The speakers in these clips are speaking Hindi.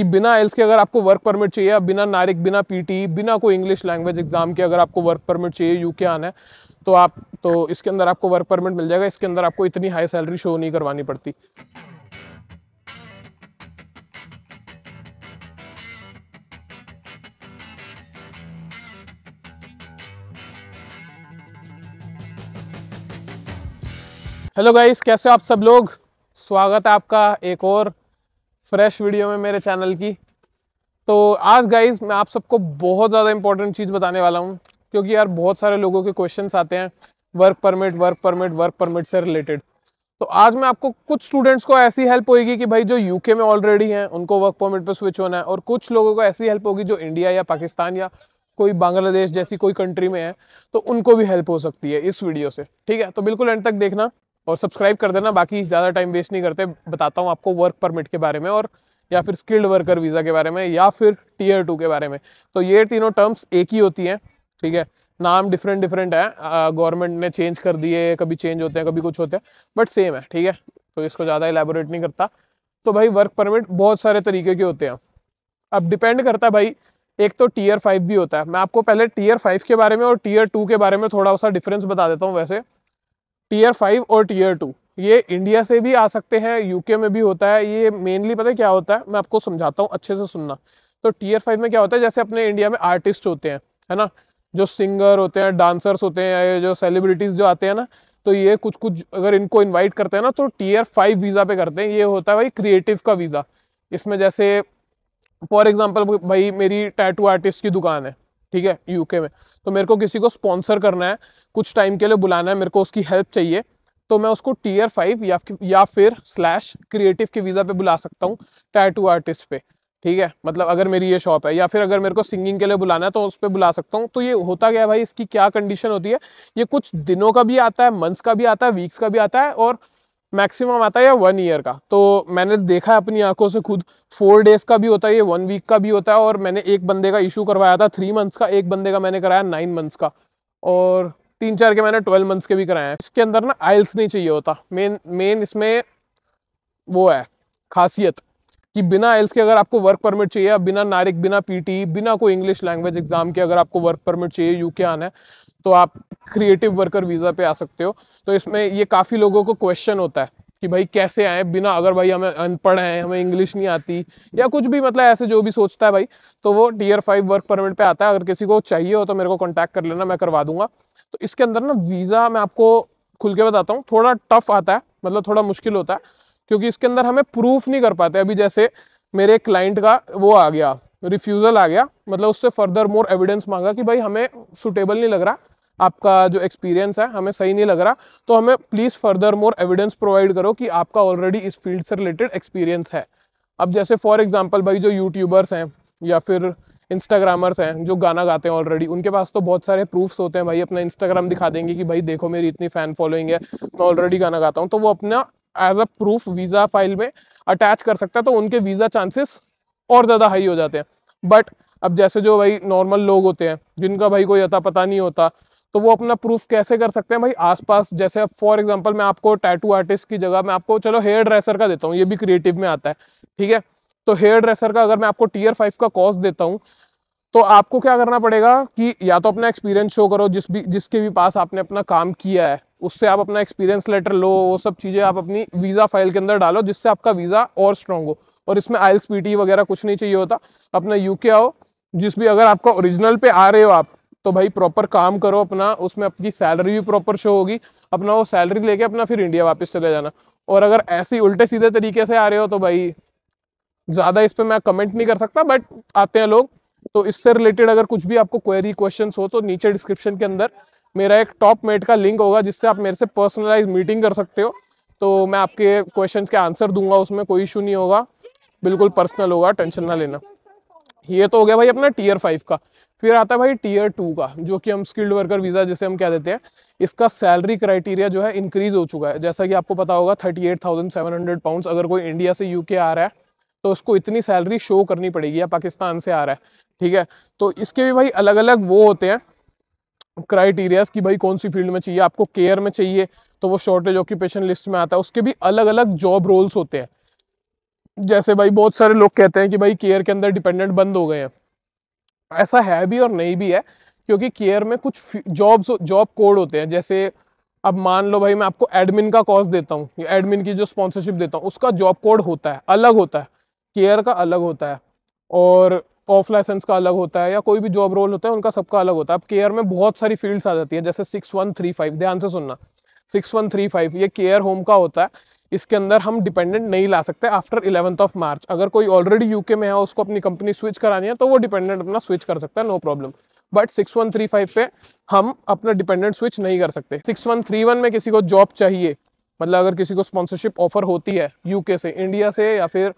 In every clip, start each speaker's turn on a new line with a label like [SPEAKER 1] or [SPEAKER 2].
[SPEAKER 1] कि बिना एल्स के अगर आपको वर्क परमिट चाहिए बिना नारिक बिना पीटी e, बिना कोई इंग्लिश लैंग्वेज एग्जाम के अगर आपको वर्क परमिट चाहिए यूके आना है तो आप तो इसके अंदर आपको वर्क परमिट मिल जाएगा इसके अंदर आपको इतनी हाई सैलरी शो नहीं करवानी पड़ती हेलो गाइस कैसे हो आप सब लोग स्वागत है आपका एक और फ्रेश वीडियो में मेरे चैनल की तो आज गाइज मैं आप सबको बहुत ज़्यादा इंपॉर्टेंट चीज़ बताने वाला हूँ क्योंकि यार बहुत सारे लोगों के क्वेश्चन आते हैं work permit work permit work permit से रिलेटेड तो आज मैं आपको कुछ स्टूडेंट्स को ऐसी हेल्प होगी कि भाई जो यूके में ऑलरेडी हैं उनको वर्क परमिट पर स्विच होना है और कुछ लोगों को ऐसी हेल्प होगी जो इंडिया या पाकिस्तान या कोई बांग्लादेश जैसी कोई कंट्री में है तो उनको भी हेल्प हो सकती है इस वीडियो से ठीक है तो बिल्कुल एंड तक देखना और सब्सक्राइब कर देना बाकी ज़्यादा टाइम वेस्ट नहीं करते बताता हूँ आपको वर्क परमिट के बारे में और या फिर स्किल्ड वर्कर वीज़ा के बारे में या फिर टीयर टू के बारे में तो ये तीनों टर्म्स एक ही होती हैं ठीक है नाम डिफरेंट डिफरेंट है गवर्नमेंट ने चेंज कर दिए कभी चेंज होते हैं कभी कुछ होते हैं बट सेम है ठीक है तो इसको ज़्यादा एलेबोरेट नहीं करता तो भाई वर्क परमिट बहुत सारे तरीके के होते हैं अब डिपेंड करता है भाई एक तो टीयर फाइव भी होता है मैं आपको पहले टीयर फाइव के बारे में और टीयर टू के बारे में थोड़ा सा डिफरेंस बता देता हूँ वैसे टीयर फाइव और टीयर टू ये इंडिया से भी आ सकते हैं यूके में भी होता है ये मेनली पता है क्या होता है मैं आपको समझाता हूँ अच्छे से सुनना तो टीयर फाइव में क्या होता है जैसे अपने इंडिया में आर्टिस्ट होते हैं है ना जो सिंगर होते हैं डांसर्स होते हैं जो सेलिब्रिटीज़ जो आते हैं ना तो ये कुछ कुछ अगर इनको इन्वाइट करते हैं ना तो टीयर फाइव वीज़ा पे करते हैं ये होता है भाई क्रिएटिव का वीज़ा इसमें जैसे फॉर एग्जाम्पल भाई मेरी टैटू आर्टिस्ट की दुकान है ठीक है यूके में तो मेरे को किसी को स्पॉन्सर करना है कुछ टाइम के लिए बुलाना है मेरे को उसकी हेल्प चाहिए तो मैं उसको टीयर फाइव या या फिर स्लैश क्रिएटिव के वीज़ा पे बुला सकता हूँ टैटू आर्टिस्ट पे ठीक है मतलब अगर मेरी ये शॉप है या फिर अगर मेरे को सिंगिंग के लिए बुलाना है तो उस पर बुला सकता हूँ तो ये होता गया भाई इसकी क्या कंडीशन होती है ये कुछ दिनों का भी आता है मंथ्स का भी आता है वीक्स का भी आता है और मैक्सिमम आता है वन ईयर का तो मैंने देखा है अपनी आंखों से खुद फोर डेज का भी होता है ये वन वीक का भी होता है और मैंने एक बंदे का इशू करवाया था थ्री मंथ्स का एक बंदे का मैंने कराया नाइन मंथ्स का और तीन चार के मैंने ट्वेल्व मंथ्स के भी कराए हैं इसके अंदर ना आइल्स नहीं चाहिए होता मेन मेन इसमें वो है खासियत कि बिना आइल्स के अगर आपको वर्क परमिट चाहिए बिना नारिक बिना पीटी e, बिना कोई इंग्लिश लैंग्वेज एग्जाम के अगर आपको वर्क परमिट चाहिए यूके आना है तो आप क्रिएटिव वर्कर वीज़ा पे आ सकते हो तो इसमें ये काफ़ी लोगों को क्वेश्चन होता है कि भाई कैसे आए बिना अगर भाई हमें अनपढ़ हैं हमें इंग्लिश नहीं आती या कुछ भी मतलब ऐसे जो भी सोचता है भाई तो वो टीयर फाइव वर्क परमिट पे आता है अगर किसी को चाहिए हो तो मेरे को कॉन्टैक्ट कर लेना मैं करवा दूंगा तो इसके अंदर ना वीज़ा मैं आपको खुल के बताता हूँ थोड़ा टफ आता है मतलब थोड़ा मुश्किल होता है क्योंकि इसके अंदर हमें प्रूफ नहीं कर पाते अभी जैसे मेरे क्लाइंट का वो आ गया रिफ्यूज़ल आ गया मतलब उससे फर्दर मोर एविडेंस मांगा कि भाई हमें सुटेबल नहीं लग रहा आपका जो एक्सपीरियंस है हमें सही नहीं लग रहा तो हमें please further more evidence provide करो कि आपका ऑलरेडी इस फील्ड से रिलेटेड एक्सपीरियंस है अब जैसे फॉर एग्जाम्पल भाई जो यूट्यूबर्स हैं या फिर इंस्टाग्रामर्स हैं जो गाना गाते हैं ऑलरेडी उनके पास तो बहुत सारे प्रूफ्स होते हैं भाई अपना इंस्टाग्राम दिखा देंगे कि भाई देखो मेरी इतनी फ़ैन फॉलोइंग है मैं ऑलरेडी गाना गाता हूँ तो वो अपना as a proof visa file में अटैच कर सकता है तो उनके वीज़ा चांसेस और ज़्यादा हाई हो जाते हैं बट अब जैसे जो भाई नॉर्मल लोग होते हैं जिनका भाई कोई अता पता नहीं होता तो वो अपना प्रूफ कैसे कर सकते हैं भाई आसपास जैसे अब फॉर एग्जांपल मैं आपको टैटू आर्टिस्ट की जगह मैं आपको चलो हेयर ड्रेसर का देता हूँ ये भी क्रिएटिव में आता है ठीक है तो हेयर ड्रेसर का अगर मैं आपको टीयर फाइव का कॉस्ट देता हूँ तो आपको क्या करना पड़ेगा कि या तो अपना एक्सपीरियंस शो करो जिस भी जिसके भी पास आपने अपना काम किया है उससे आप अपना एक्सपीरियंस लेटर लो वो सब चीज़ें आप अपनी वीज़ा फाइल के अंदर डालो जिससे आपका वीज़ा और स्ट्रांग हो और इसमें आइल्स पीटी e वगैरह कुछ नहीं चाहिए होता अपना यूके आओ जिस भी अगर आपका ओरिजिनल पे आ रहे हो आप तो भाई प्रॉपर काम करो अपना उसमें आपकी सैलरी भी प्रॉपर शो होगी अपना वो सैलरी लेके अपना फिर इंडिया वापस चले जाना और अगर ऐसे ही उल्टे सीधे तरीके से आ रहे हो तो भाई ज़्यादा इस पर मैं कमेंट नहीं कर सकता बट आते हैं लोग तो इससे रिलेटेड अगर कुछ भी आपको क्वेरी क्वेश्चन हो तो नीचे डिस्क्रिप्शन के अंदर मेरा एक टॉप मेट का लिंक होगा जिससे आप मेरे से पर्सनलाइज मीटिंग कर सकते हो तो मैं आपके क्वेश्चन के आंसर दूंगा उसमें कोई इशू नहीं होगा बिल्कुल पर्सनल होगा टेंशन ना लेना ये तो हो गया भाई अपना टीयर फाइव का फिर आता है भाई टीयर टू का जो कि हम स्किल्ड वर्कर वीज़ा जिसे हम क्या देते हैं इसका सैलरी क्राइटेरिया जो है इंक्रीज हो चुका है जैसा कि आपको पता होगा thirty eight thousand seven hundred pound अगर कोई इंडिया से यूके आ रहा है तो उसको इतनी सैलरी शो करनी पड़ेगी या पाकिस्तान से आ रहा है ठीक है तो इसके भी भाई अलग अलग वो होते हैं क्राइटेरियाज कि भाई कौन सी फील्ड में चाहिए आपको केयर में चाहिए तो वो शॉर्टेज ऑक्यूपेशन लिस्ट में आता है उसके भी अलग अलग जॉब रोल्स होते हैं जैसे भाई बहुत सारे लोग कहते हैं कि भाई केयर के अंदर डिपेंडेंट बंद हो गए हैं ऐसा है भी और नहीं भी है क्योंकि केयर में कुछ जॉब्स जॉब कोड होते हैं जैसे अब मान लो भाई मैं आपको एडमिन का कॉस्ट देता हूँ एडमिन की जो स्पॉन्सरशिप देता हूँ उसका जॉब कोड होता है अलग होता है केयर का अलग होता है और ऑफ लाइसेंस का अलग होता है या कोई भी जॉब रोल होता है उनका सबका अलग होता है अब केयर में बहुत सारी फील्ड्स आ जाती है जैसे सिक्स वन थ्री फाइव ध्यान से सुनना सिक्स वन थ्री फाइव ये केयर होम का होता है इसके अंदर हम डिपेंडेंट नहीं ला सकते आफ्टर इलेवंथ ऑफ मार्च अगर कोई ऑलरेडी यूके में है उसको अपनी कंपनी स्विच करानी है तो वो डिपेंडेंट अपना स्विच कर सकता है नो प्रॉब्लम बट 6135 पे हम अपना डिपेंडेंट स्विच नहीं कर सकते 6131 में किसी को जॉब चाहिए मतलब अगर किसी को स्पॉन्सरशिप ऑफर होती है यूके से इंडिया से या फिर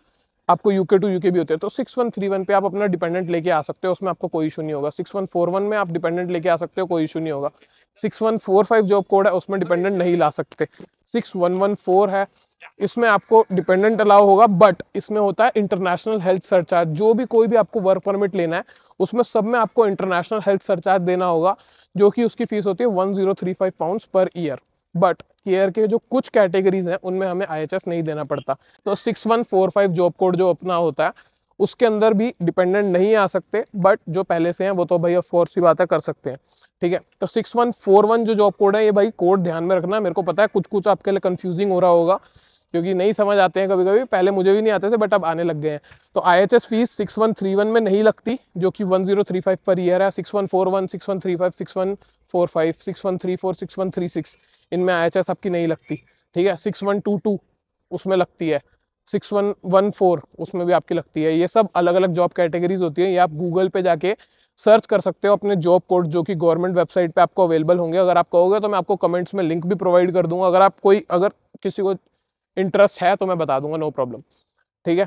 [SPEAKER 1] आपको यूके टू यूके भी होते हैं तो सिक्स वन थ्री वन पे आप अपना डिपेंडेंट लेके आ सकते हो उसमें आपको कोई इशू नहीं होगा सिक्स वन फोर वन में आप डिपेंडेंट लेके आ सकते हो कोई इशू नहीं होगा six one four five job code है उसमें डिपेंडेंट नहीं ला सकते सिक्स वन वन फोर है इसमें आपको डिपेंडेंट अलाउ होगा बट इसमें होता है इंटरनेशनल हेल्थ सरचार्ज जो भी कोई भी आपको वर्क परमिट लेना है उसमें सब में आपको इंटरनेशनल हेल्थ सरचार्ज देना होगा जो कि उसकी फीस होती है one zero three five pound per year but care के जो कुछ कैटेगरीज हैं उनमें हमें आई नहीं देना पड़ता तो six one four five job code जो अपना होता है उसके अंदर भी डिपेंडेंट नहीं आ सकते बट जो पहले से हैं वो तो भाई ऑफ कोर्स ही बातें कर सकते हैं ठीक है तो सिक्स वन फोर वन जो जॉब कोड है ये भाई कोड ध्यान में रखना मेरे को पता है कुछ कुछ आपके लिए कंफ्यूजिंग हो रहा होगा क्योंकि नहीं समझ आते हैं कभी कभी पहले मुझे भी नहीं आते थे बट अब आने लग गए हैं तो I H S fees six one three one में नहीं लगती जो कि one zero three five per year है six one four one six one three five six one four five six one three four six one three six इनमें आई एच एस आपकी नहीं लगती ठीक है सिक्स वन टू टू उसमें लगती है सिक्स वन वन फोर उसमें भी आपकी लगती है ये सब अलग अलग जॉब कैटेगरीज होती है ये आप गूगल पे जाके सर्च कर सकते हो अपने जॉब कोड जो कि गवर्नमेंट वेबसाइट पे आपको अवेलेबल होंगे अगर आप कहोगे तो मैं आपको कमेंट्स में लिंक भी प्रोवाइड कर दूंगा अगर आप कोई अगर किसी को इंटरेस्ट है तो मैं बता दूंगा नो प्रॉब्लम ठीक है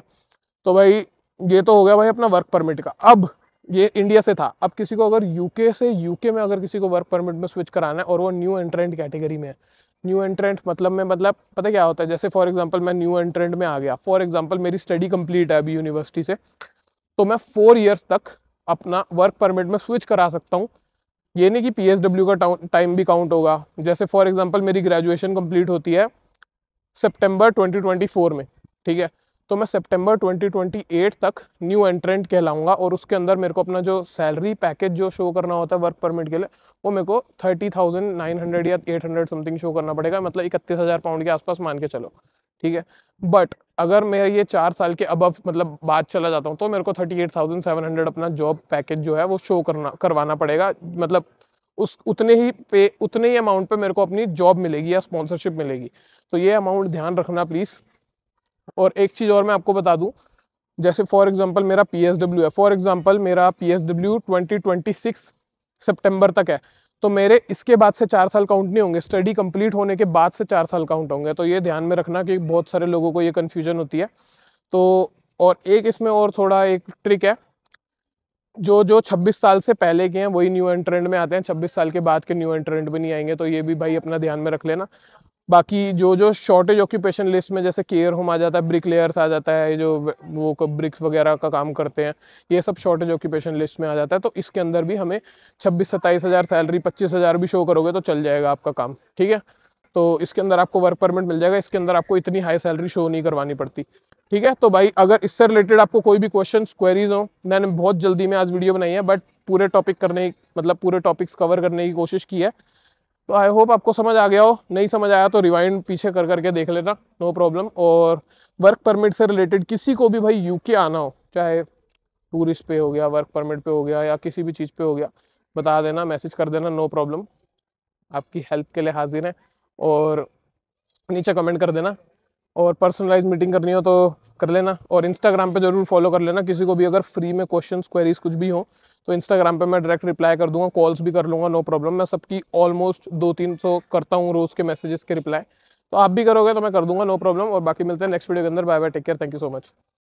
[SPEAKER 1] तो भाई ये तो हो गया भाई अपना वर्क परमिट का अब ये इंडिया से था अब किसी को अगर यूके से यूके में अगर किसी को वर्क परमिट में स्विच कराना है और वो न्यू एंट्रेंट कैटेगरी में है न्यू एंट्रेंट मतलब मैं मतलब पता क्या होता है जैसे फॉर एग्जांपल मैं न्यू एंट्रेंट में आ गया फॉर एग्जांपल मेरी स्टडी कंप्लीट है अभी यूनिवर्सिटी से तो मैं फोर ईयर्स तक अपना वर्क परमिट में स्विच करा सकता हूँ ये नहीं कि पी का टाइम भी काउंट होगा जैसे फॉर एग्जाम्पल मेरी ग्रेजुएशन कम्प्लीट होती है सेप्टेम्बर ट्वेंटी में ठीक है तो मैं सितंबर 2028 तक न्यू एंट्रेंट कहलाऊंगा और उसके अंदर मेरे को अपना जो सैलरी पैकेज जो शो करना होता है वर्क परमिट के लिए वो मेरे को थर्टी थाउजेंड नाइन हंड्रेड या एट हंड्रेड समथिंग शो करना पड़ेगा मतलब इकतीस हज़ार पाउंड के आसपास मान के चलो ठीक है बट अगर मैं ये चार साल के अबव मतलब बात चला जाता हूँ तो मेरे को thirty eight thousand seven hundred अपना जॉब पैकेज जो है वो शो करना करवाना पड़ेगा मतलब उस उतने ही पे उतने ही अमाउंट पे मेरे को अपनी जॉब मिलेगी या स्पॉन्सरशिप मिलेगी तो ये अमाउंट ध्यान रखना प्लीज़ और एक चीज़ और मैं आपको बता दूँ जैसे फॉर एग्जाम्पल मेरा पी है फॉर एग्जाम्पल मेरा P S W twenty twenty six September तक है तो मेरे इसके बाद से चार साल काउंट नहीं होंगे स्टडी कंप्लीट होने के बाद से चार साल काउंट होंगे तो ये ध्यान में रखना कि बहुत सारे लोगों को ये कन्फ्यूजन होती है तो और एक इसमें और थोड़ा एक ट्रिक है जो जो 26 साल से पहले के हैं वही न्यू एंट्रेंट में आते हैं 26 साल के बाद के न्यू एंट्रेंट भी नहीं आएंगे तो ये भी भाई अपना ध्यान में रख लेना बाकी जो जो शॉर्टेज ऑक्यूपेशन लिस्ट में जैसे केयर होम आ जाता है ब्रिक लेयर्स आ जाता है जो वो ब्रिक्स वगैरह का काम करते हैं ये सब शॉर्टेज ऑक्यूपेशन लिस्ट में आ जाता है तो इसके अंदर भी हमें छब्बीस सत्ताईस हज़ार सैलरी पच्चीस हज़ार भी शो करोगे तो चल जाएगा आपका काम ठीक है तो इसके अंदर आपको वर्क परमिट मिल जाएगा इसके अंदर आपको इतनी हाई सैलरी शो नहीं करवानी पड़ती ठीक है तो भाई अगर इससे रिलेटेड आपको कोई भी क्वेश्चन क्वेरीज हो मैंने बहुत जल्दी में आज वीडियो बनाई है बट पूरे टॉपिक करने मतलब पूरे टॉपिक्स कवर करने की कोशिश की है तो आई होप आपको समझ आ गया हो नहीं समझ आया तो रिवाइंड पीछे कर करके देख लेना नो प्रॉब्लम और वर्क परमिट से रिलेटेड किसी को भी भाई यूके आना हो चाहे टूरिस्ट पे हो गया वर्क परमिट पे हो गया या किसी भी चीज़ पे हो गया बता देना मैसेज कर देना नो प्रॉब्लम आपकी हेल्प के लिए हाजिर है और नीचे कमेंट कर देना और पर्सनलाइज मीटिंग करनी हो तो कर लेना और इंस्टाग्राम पे ज़रूर फॉलो कर लेना किसी को भी अगर फ्री में क्वेश्चन क्वेरीज कुछ भी हो तो इंस्टाग्राम पे मैं डायरेक्ट रिप्लाई कर दूंगा कॉल्स भी कर लूँगा नो प्रॉब्लम मैं सबकी ऑलमोस्ट दो तीन सौ करता हूँ रोज़ के मैसेजेस के रिप्लाई तो आप भी करोगे तो मैं कर दूंगा नो प्रॉब्लम और बाकी मिलते हैं नेक्स्ट वीडियो के अंदर bye bye take care thank you so much